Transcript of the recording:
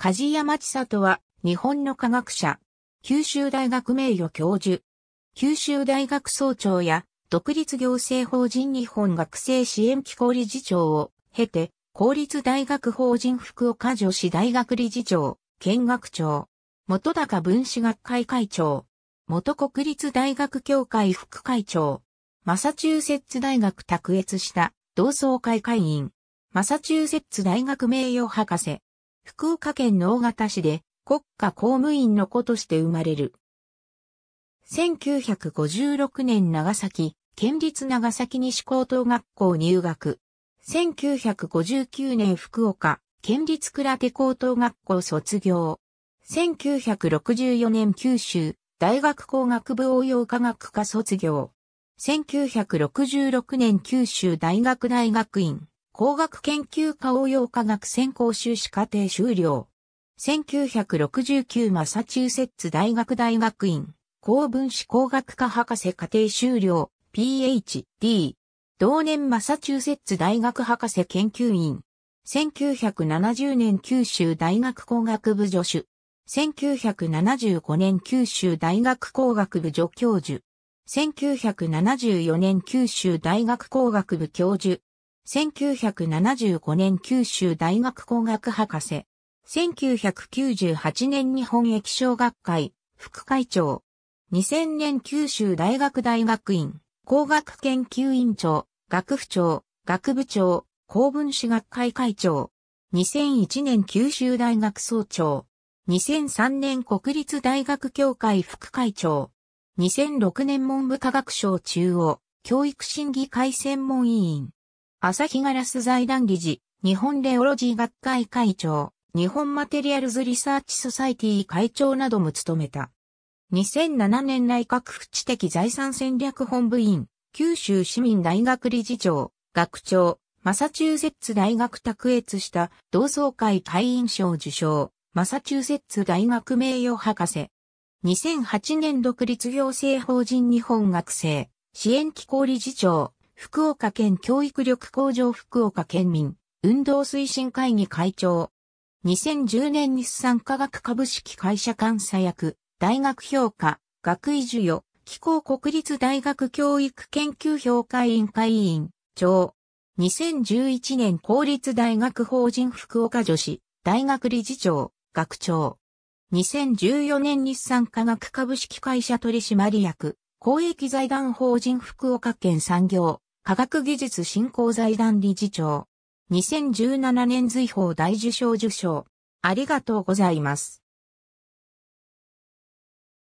梶山千里は、日本の科学者、九州大学名誉教授、九州大学総長や、独立行政法人日本学生支援機構理事長を経て、公立大学法人福岡女子大学理事長、見学長、元高分子学会会長、元国立大学協会副会長、マサチューセッツ大学卓越した同窓会会員、マサチューセッツ大学名誉博士、福岡県の大型市で国家公務員の子として生まれる。1956年長崎、県立長崎西高等学校入学。1959年福岡、県立倉手高等学校卒業。1964年九州、大学工学部応用科学科卒業。1966年九州大学大学院、工学研究科応用科学専攻修士課程修了。1969マサチューセッツ大学大学院、高分子工学科博士課程修了、PhD。同年マサチューセッツ大学博士研究員。1970年九州大学工学部助手。1975年九州大学工学部助教授。1974年九州大学工学部教授。1975年九州大学工学博士。1998年日本液晶学会、副会長。2000年九州大学大学院、工学研究院長、学部長、学部長、公文史学会会長。2001年九州大学総長。2003年国立大学協会副会長。2006年文部科学省中央教育審議会専門委員。朝日ガラス財団理事、日本レオロジー学会会長、日本マテリアルズリサーチソサイティ会長なども務めた。2007年内閣府知的財産戦略本部員、九州市民大学理事長、学長、マサチューセッツ大学卓越した同窓会会員賞受賞、マサチューセッツ大学名誉博士。2008年独立行政法人日本学生、支援機構理事長、福岡県教育力向上福岡県民運動推進会議会長。2010年日産科学株式会社監査役、大学評価、学位授与、機構国立大学教育研究評価委員会委員長。2011年公立大学法人福岡女子、大学理事長、学長。2014年日産科学株式会社取締役、公益財団法人福岡県産業科学技術振興財団理事長。2017年随法大受賞受賞。ありがとうございます。